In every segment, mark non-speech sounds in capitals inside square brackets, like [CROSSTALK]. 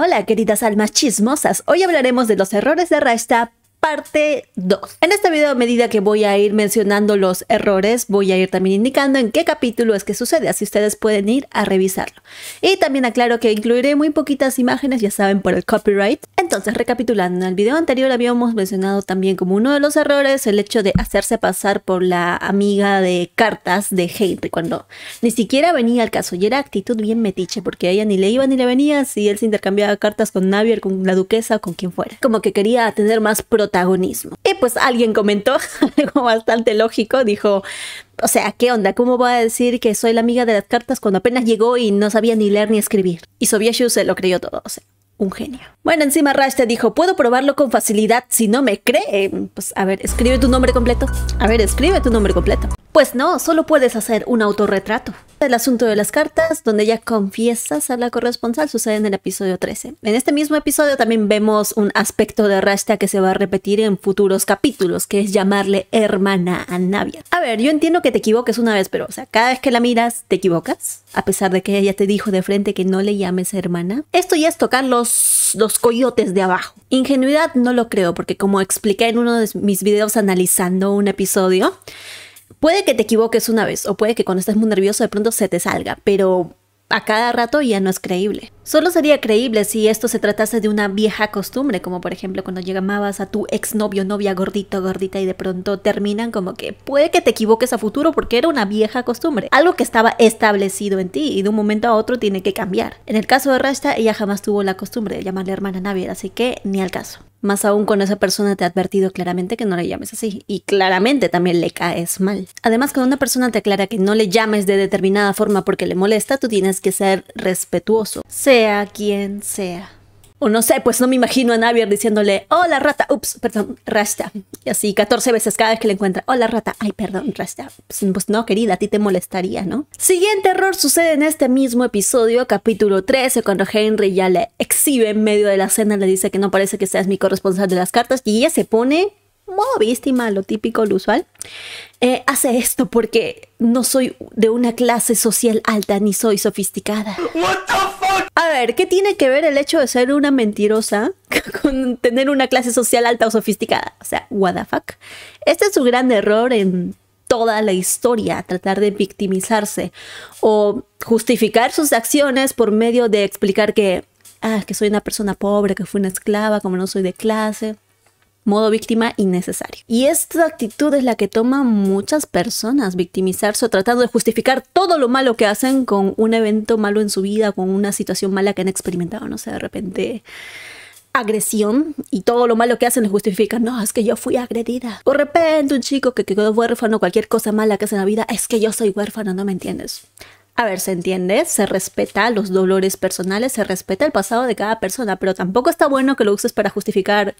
Hola, queridas almas chismosas. Hoy hablaremos de los errores de Rasta parte 2. En este video, a medida que voy a ir mencionando los errores, voy a ir también indicando en qué capítulo es que sucede, así ustedes pueden ir a revisarlo. Y también aclaro que incluiré muy poquitas imágenes, ya saben, por el copyright. Entonces, recapitulando, en el video anterior habíamos mencionado también como uno de los errores el hecho de hacerse pasar por la amiga de cartas de Henry, cuando ni siquiera venía al caso y era actitud bien metiche, porque ella ni le iba ni le venía si él se intercambiaba cartas con Navier, con la duquesa o con quien fuera. Como que quería tener más protección protagonismo. Y pues alguien comentó [LAUGHS] algo bastante lógico, dijo, o sea, ¿qué onda? ¿Cómo voy a decir que soy la amiga de las cartas cuando apenas llegó y no sabía ni leer ni escribir? Y Sobieshu se lo creyó todo, o sea, un genio. Bueno, encima Rash dijo, puedo probarlo con facilidad si no me cree? Em, pues a ver, escribe tu nombre completo. A ver, escribe tu nombre completo. Pues no, solo puedes hacer un autorretrato. El asunto de las cartas, donde ella confiesa a la corresponsal, sucede en el episodio 13. En este mismo episodio también vemos un aspecto de Rashta que se va a repetir en futuros capítulos, que es llamarle hermana a Navia. A ver, yo entiendo que te equivoques una vez, pero cada vez que la miras, te equivocas, a pesar de que ella te dijo de frente que no le llames hermana. Esto ya es tocar los, los coyotes de abajo. Ingenuidad no lo creo, porque como expliqué en uno de mis videos analizando un episodio, puede que te equivoques una vez o puede que cuando estés muy nervioso de pronto se te salga, pero a cada rato ya no es creíble. Solo sería creíble si esto se tratase de una vieja costumbre, como por ejemplo cuando llamabas a tu exnovio, novia gordito, gordita y de pronto terminan como que puede que te equivoques a futuro porque era una vieja costumbre, algo que estaba establecido en ti y de un momento a otro tiene que cambiar. En el caso de Rasta ella jamás tuvo la costumbre de llamarle hermana Navier, así que ni al caso. Más aún con esa persona te ha advertido claramente que no le llames así y claramente también le caes mal. Además, cuando una persona te aclara que no le llames de determinada forma porque le molesta, tú tienes que ser respetuoso, sea quien sea. O no sé, pues no me imagino a Navier diciéndole, hola rata, ups, perdón, Rasta. Y así 14 veces cada vez que le encuentra, hola rata, ay, perdón, Rasta. Pues, pues, no, querida, a ti te molestaría, ¿no? Siguiente error sucede en este mismo episodio, capítulo 13, cuando Henry ya le exhibe en medio de la cena, le dice que no parece que seas mi corresponsal de las cartas y ella se pone modo víctima, este lo típico, lo usual, eh, hace esto porque no soy de una clase social alta ni soy sofisticada. A ver, ¿qué tiene que ver el hecho de ser una mentirosa [LAUGHS] con tener una clase social alta o sofisticada? O sea, what the fuck. Este es su gran error en toda la historia, tratar de victimizarse o justificar sus acciones por medio de explicar que, ah, que soy una persona pobre, que fui una esclava, como no soy de clase modo víctima innecesario. Y esta actitud es la que toman muchas personas, victimizarse o tratando de justificar todo lo malo que hacen con un evento malo en su vida, con una situación mala que han experimentado, no sé, de repente agresión y todo lo malo que hacen les justifican. No, es que yo fui agredida. O de repente un chico que quedó huérfano, cualquier cosa mala que hace en la vida, es que yo soy huérfano, no me entiendes. A ver, se entiende, se respeta los dolores personales, se respeta el pasado de cada persona, pero tampoco está bueno que lo uses para justificar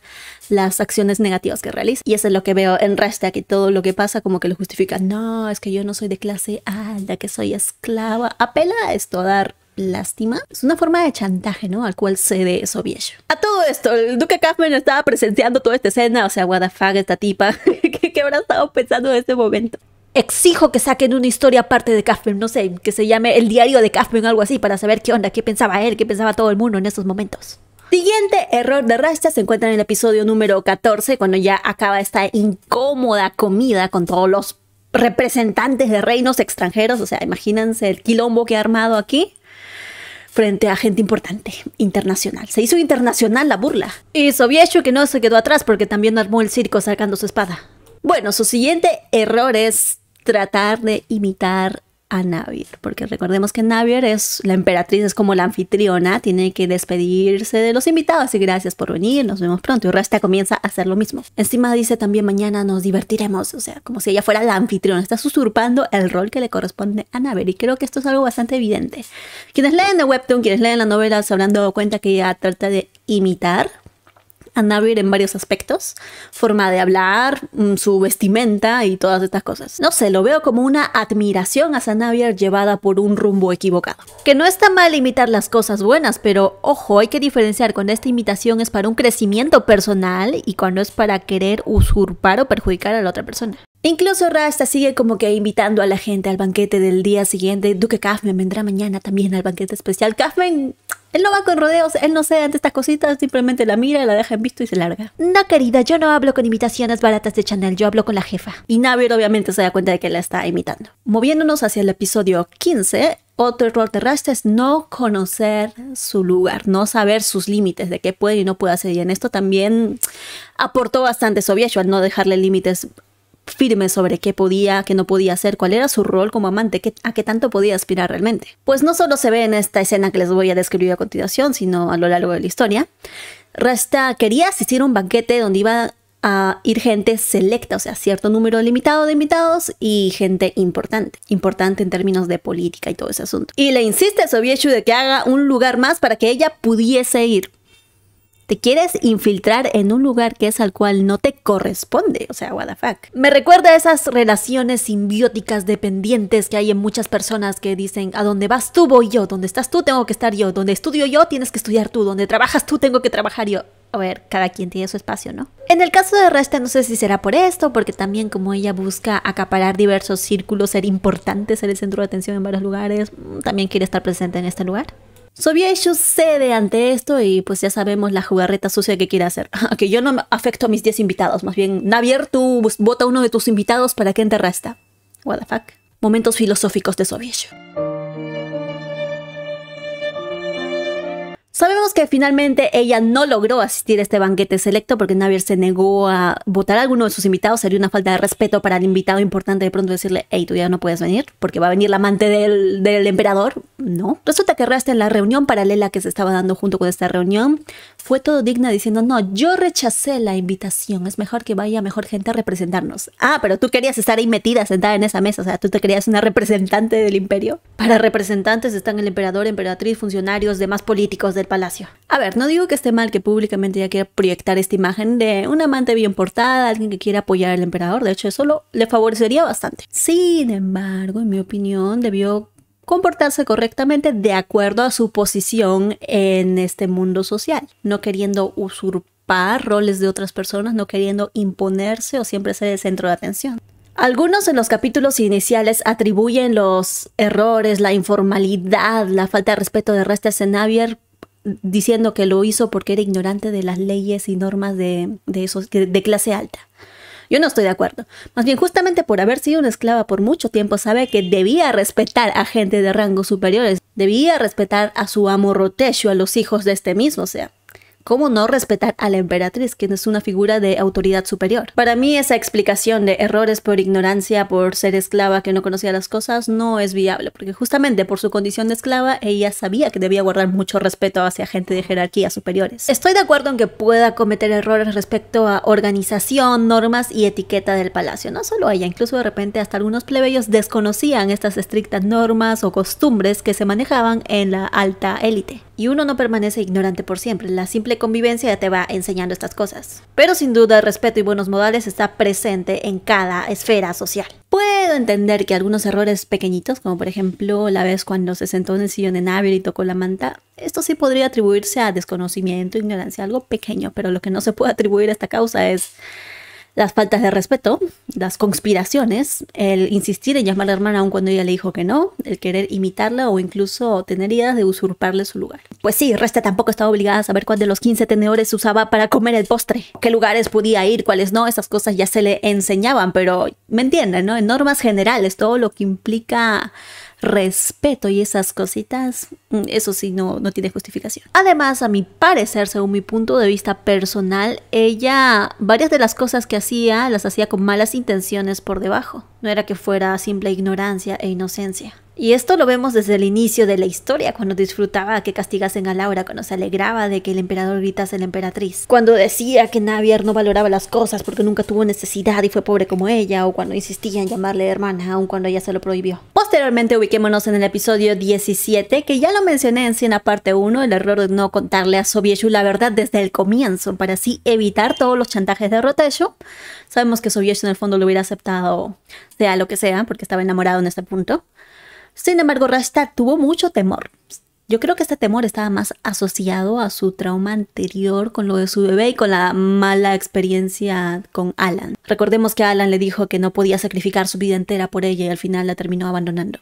las acciones negativas que realizas. Y eso es lo que veo en Rasta, que todo lo que pasa como que lo justifica. No, es que yo no soy de clase alta, que soy esclava. Apela a esto, a dar lástima. Es una forma de chantaje, ¿no? Al cual cede viejo. A todo esto, el Duque Kaufman estaba presenciando toda esta escena, o sea, what the esta tipa, [LAUGHS] ¿qué, habrá estado pensando en este momento? exijo que saquen una historia aparte de Kaufman, no sé, que se llame El diario de Kaufman o algo así, para saber qué onda, qué pensaba él, qué pensaba todo el mundo en esos momentos. Siguiente error de Rasta se encuentra en el episodio número 14, cuando ya acaba esta incómoda comida con todos los representantes de reinos extranjeros. O sea, imagínense el quilombo que ha armado aquí frente a gente importante, internacional. Se hizo internacional la burla. Y Sobiechu que no se quedó atrás porque también armó el circo sacando su espada. Bueno, su siguiente error es tratar de imitar a Navier, porque recordemos que Navier es la emperatriz, es como la anfitriona, tiene que despedirse de los invitados y gracias por venir, nos vemos pronto. Y Rasta comienza a hacer lo mismo. Encima dice también mañana nos divertiremos, o sea, como si ella fuera la anfitriona, está usurpando el rol que le corresponde a Navier y creo que esto es algo bastante evidente. Quienes leen de Webtoon, quienes leen la novela se habrán dado cuenta que ella trata de imitar a Navir en varios aspectos, forma de hablar, mm, su vestimenta y todas estas cosas. No sé, lo veo como una admiración a Sanavier llevada por un rumbo equivocado. Que no está mal imitar las cosas buenas, pero ojo, hay que diferenciar cuando esta imitación es para un crecimiento personal y cuando es para querer usurpar o perjudicar a la otra persona. Incluso Rasta sigue como que invitando a la gente al banquete del día siguiente. Duque Kaufman vendrá mañana también al banquete especial. Kaufman él no va con rodeos, él no se ante estas cositas, simplemente la mira, la deja en visto y se larga. No, querida, yo no hablo con imitaciones baratas de Chanel, yo hablo con la jefa. Y Navier obviamente se da cuenta de que la está imitando. Moviéndonos hacia el episodio 15, otro error de es no conocer su lugar, no saber sus límites de qué puede y no puede hacer. Y en esto también aportó bastante viaje al no dejarle límites firme sobre qué podía, qué no podía hacer, cuál era su rol como amante, a qué tanto podía aspirar realmente. Pues no solo se ve en esta escena que les voy a describir a continuación, sino a lo largo de la historia. Rasta quería asistir a un banquete donde iba a ir gente selecta, o sea, cierto número limitado de invitados y gente importante, importante en términos de política y todo ese asunto. Y le insiste a Sobieshu de que haga un lugar más para que ella pudiese ir te quieres infiltrar en un lugar que es al cual no te corresponde, o sea, what the fuck. Me recuerda a esas relaciones simbióticas dependientes que hay en muchas personas que dicen, a donde vas tú voy yo, donde estás tú tengo que estar yo, donde estudio yo tienes que estudiar tú, donde trabajas tú tengo que trabajar yo. A ver, cada quien tiene su espacio, ¿no? En el caso de Resta, no sé si será por esto, porque también como ella busca acaparar diversos círculos, ser importante, ser el centro de atención en varios lugares, mm, también quiere estar presente en este lugar. Sobieshu cede ante esto y pues ya sabemos la jugarreta sucia que quiere hacer. [LAUGHS] que yo no afecto a mis 10 invitados, más bien, Navier, tú vota uno de tus invitados para que enterraste. esta What the fuck. Momentos filosóficos de Sobieshu. Sabemos que finalmente ella no logró asistir a este banquete selecto porque Navier se negó a votar a alguno de sus invitados. Sería una falta de respeto para el invitado importante de pronto decirle, hey, tú ya no puedes venir porque va a venir la amante del, del emperador. No. Resulta que Rasta en la reunión paralela que se estaba dando junto con esta reunión fue todo digna diciendo, no, yo rechacé la invitación, es mejor que vaya mejor gente a representarnos. Ah, pero tú querías estar ahí metida, sentada en esa mesa, o sea, tú te querías una representante del imperio. Para representantes están el emperador, emperatriz, funcionarios, demás políticos del palacio. A ver, no digo que esté mal que públicamente ya quiera proyectar esta imagen de una amante bien portada, alguien que quiera apoyar al emperador, de hecho eso lo, le favorecería bastante. Sin embargo, en mi opinión, debió comportarse correctamente de acuerdo a su posición en este mundo social, no queriendo usurpar roles de otras personas, no queriendo imponerse o siempre ser el centro de atención. Algunos en los capítulos iniciales atribuyen los errores, la informalidad, la falta de respeto de Rester Senavier diciendo que lo hizo porque era ignorante de las leyes y normas de clase alta. Yo no estoy de acuerdo. Más bien, justamente por haber sido una esclava por mucho tiempo, sabe que debía respetar a gente de rangos superiores, debía respetar a su amo Rotesio, a los hijos de este mismo, o sea. ¿Cómo no respetar a la emperatriz, quien es una figura de autoridad superior? Para mí esa explicación de errores por ignorancia, por ser esclava que no conocía las cosas, no es viable, porque justamente por su condición de esclava, ella sabía que debía guardar mucho respeto hacia gente de jerarquías superiores. Estoy de acuerdo en que pueda cometer errores respecto a organización, normas y etiqueta del palacio, no solo ella, incluso de repente hasta algunos plebeyos desconocían estas estrictas normas o costumbres que se manejaban en la alta élite y uno no permanece ignorante por siempre, la simple convivencia ya te va enseñando estas cosas. Pero sin duda el respeto y buenos modales está presente en cada esfera social. Puedo entender que algunos errores pequeñitos, como por ejemplo la vez cuando se sentó en el sillón de Navier y tocó la manta, esto sí podría atribuirse a desconocimiento, ignorancia, algo pequeño, pero lo que no se puede atribuir a esta causa es las faltas de respeto, las conspiraciones, el insistir en llamar a la hermana aun cuando ella le dijo que no, el querer imitarla o incluso tener ideas de usurparle su lugar. Pues sí, Resta tampoco estaba obligada a saber cuál de los 15 tenedores usaba para comer el postre, qué lugares podía ir, cuáles no, esas cosas ya se le enseñaban, pero me entienden, ¿no? En normas generales, todo lo que implica respeto y esas cositas, mm, eso sí no, no tiene justificación. Además, a mi parecer, según mi punto de vista personal, ella varias de las cosas que hacía las hacía con malas intenciones por debajo. No era que fuera simple ignorancia e inocencia. Y esto lo vemos desde el inicio de la historia, cuando disfrutaba que castigasen a Laura, cuando se alegraba de que el emperador gritase a la emperatriz, cuando decía que Navier no valoraba las cosas porque nunca tuvo necesidad y fue pobre como ella, o cuando insistía en llamarle hermana, aun cuando ella se lo prohibió. Posteriormente ubiquémonos en el episodio 17, que ya lo mencioné en Siena parte 1, el error de no contarle a Sobieshu la verdad desde el comienzo, para así evitar todos los chantajes de Roteshu. Sabemos que Sobieshu en el fondo lo hubiera aceptado, sea lo que sea, porque estaba enamorado en este punto. Sin embargo, Rashta tuvo mucho temor. Yo creo que este temor estaba más asociado a su trauma anterior con lo de su bebé y con la mala experiencia con Alan. Recordemos que Alan le dijo que no podía sacrificar su vida entera por ella y al final la terminó abandonando.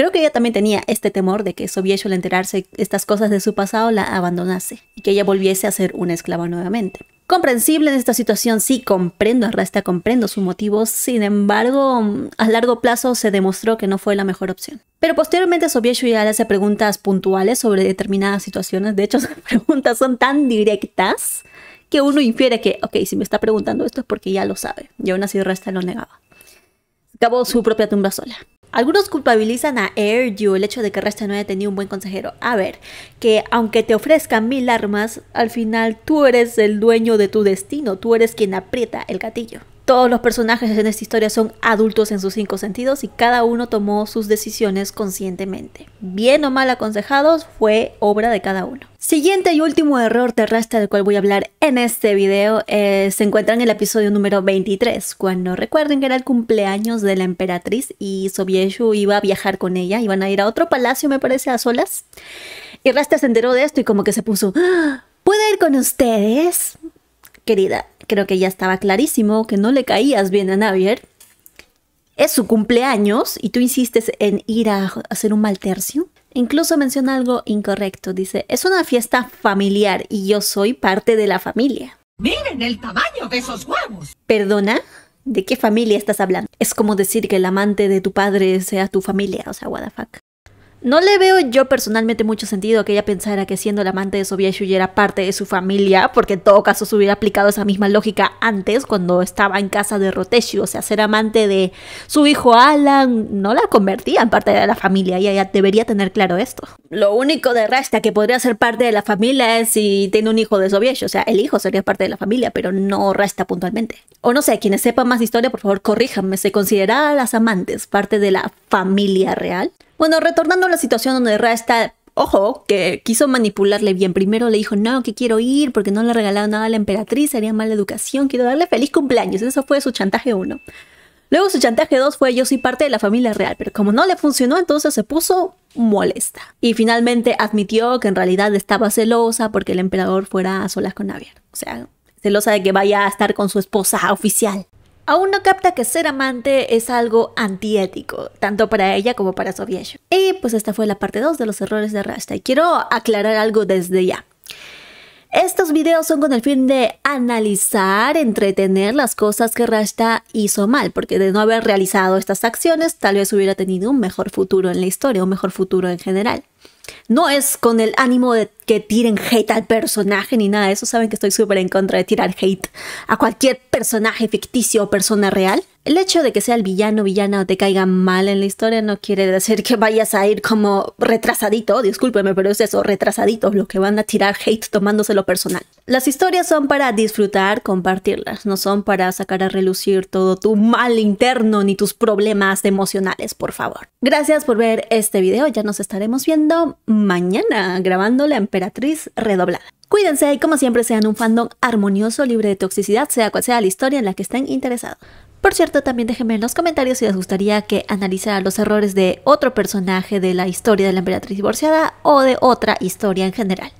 Creo que ella también tenía este temor de que Sobiesh al enterarse estas cosas de su pasado la abandonase y que ella volviese a ser una esclava nuevamente. Comprensible en esta situación, sí, comprendo a Rasta, comprendo su motivo, sin embargo, a largo plazo se demostró que no fue la mejor opción. Pero posteriormente Sobiesh ya le hace preguntas puntuales sobre determinadas situaciones, de hecho [LAUGHS] esas preguntas son tan directas que uno infiere que, ok, si me está preguntando esto es porque ya lo sabe, y aún así Rasta lo negaba. Acabó su propia tumba sola. Algunos culpabilizan a Erju el hecho de que Rasta no haya tenido un buen consejero. A ver, que aunque te ofrezcan mil armas, al final tú eres el dueño de tu destino, tú eres quien aprieta el gatillo. Todos los personajes en esta historia son adultos en sus cinco sentidos y cada uno tomó sus decisiones conscientemente. Bien o mal aconsejados fue obra de cada uno. Siguiente y último error terrestre del cual voy a hablar en este video eh, se encuentra en el episodio número 23, cuando recuerden que era el cumpleaños de la emperatriz y Sobieshu iba a viajar con ella, iban a ir a otro palacio me parece a solas. Y Rasta se enteró de esto y como que se puso, ¡Ah! ¿puedo ir con ustedes? Querida, creo que ya estaba clarísimo que no le caías bien a Navier. Es su cumpleaños y tú insistes en ir a hacer un mal tercio. Incluso menciona algo incorrecto, dice, es una fiesta familiar y yo soy parte de la familia. Miren el tamaño de esos huevos. ¿Perdona? ¿De qué familia estás hablando? Es como decir que el amante de tu padre sea tu familia, o sea, what no le veo yo personalmente mucho sentido que ella pensara que siendo la amante de Sobieshu era parte de su familia, porque en todo caso se hubiera aplicado esa misma lógica antes, cuando estaba en casa de Roteshu. o sea, ser amante de su hijo Alan no la convertía en parte de la familia, y ella debería tener claro esto. Lo único de resta que podría ser parte de la familia es si tiene un hijo de Sobieshu, o sea, el hijo sería parte de la familia, pero no resta puntualmente. O no sé, quienes sepan más historia, por favor, corríjanme, ¿se considera las amantes parte de la familia real? Bueno, retornando a la situación donde Ra está ojo, que quiso manipularle bien. Primero le dijo, no, que quiero ir porque no le regalado nada a la emperatriz, sería mala educación, quiero darle feliz cumpleaños. Eso fue su chantaje uno. Luego su chantaje 2 fue yo soy parte de la familia real, pero como no le funcionó, entonces se puso molesta. Y finalmente admitió que en realidad estaba celosa porque el emperador fuera a solas con Navier. O sea, celosa de que vaya a estar con su esposa oficial. Aún no capta que ser amante es algo antiético, tanto para ella como para viejo. Y pues esta fue la parte 2 de los errores de Rasta. y Quiero aclarar algo desde ya. Estos videos son con el fin de analizar, entretener las cosas que Rasta hizo mal, porque de no haber realizado estas acciones, tal vez hubiera tenido un mejor futuro en la historia, un mejor futuro en general. No es con el ánimo de que tiren hate al personaje ni nada de eso. Saben que estoy súper en contra de tirar hate a cualquier personaje ficticio o persona real. El hecho de que sea el villano, villana o te caiga mal en la historia no quiere decir que vayas a ir como retrasadito, discúlpeme, pero es eso, retrasaditos lo que van a tirar hate tomándoselo personal. Las historias son para disfrutar, compartirlas, no son para sacar a relucir todo tu mal interno ni tus problemas emocionales, por favor. Gracias por ver este video, ya nos estaremos viendo mañana grabando La Emperatriz Redoblada. Cuídense y como siempre sean un fandom armonioso, libre de toxicidad, sea cual sea la historia en la que estén interesados. Por cierto, también déjenme en los comentarios si les gustaría que analizara los errores de otro personaje de la historia de la emperatriz divorciada o de otra historia en general.